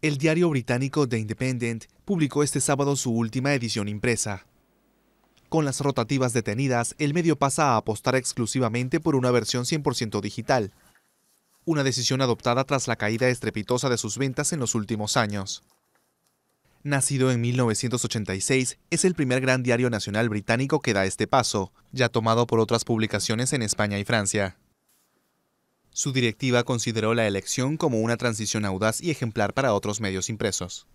El diario británico The Independent publicó este sábado su última edición impresa. Con las rotativas detenidas, el medio pasa a apostar exclusivamente por una versión 100% digital, una decisión adoptada tras la caída estrepitosa de sus ventas en los últimos años. Nacido en 1986, es el primer gran diario nacional británico que da este paso, ya tomado por otras publicaciones en España y Francia. Su directiva consideró la elección como una transición audaz y ejemplar para otros medios impresos.